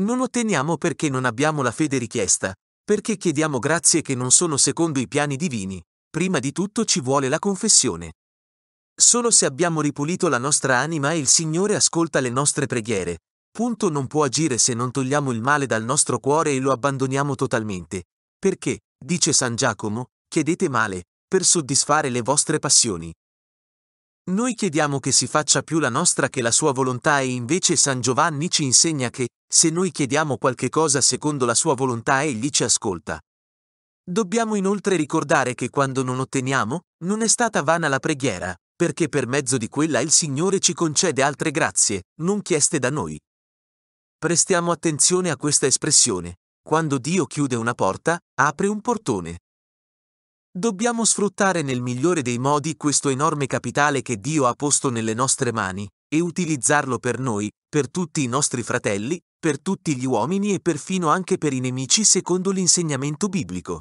Non otteniamo perché non abbiamo la fede richiesta, perché chiediamo grazie che non sono secondo i piani divini, prima di tutto ci vuole la confessione. Solo se abbiamo ripulito la nostra anima e il Signore ascolta le nostre preghiere, punto non può agire se non togliamo il male dal nostro cuore e lo abbandoniamo totalmente, perché, dice San Giacomo, chiedete male, per soddisfare le vostre passioni. Noi chiediamo che si faccia più la nostra che la sua volontà e invece San Giovanni ci insegna che, se noi chiediamo qualche cosa secondo la sua volontà egli ci ascolta. Dobbiamo inoltre ricordare che quando non otteniamo, non è stata vana la preghiera, perché per mezzo di quella il Signore ci concede altre grazie, non chieste da noi. Prestiamo attenzione a questa espressione. Quando Dio chiude una porta, apre un portone. Dobbiamo sfruttare nel migliore dei modi questo enorme capitale che Dio ha posto nelle nostre mani, e utilizzarlo per noi, per tutti i nostri fratelli, per tutti gli uomini e perfino anche per i nemici secondo l'insegnamento biblico.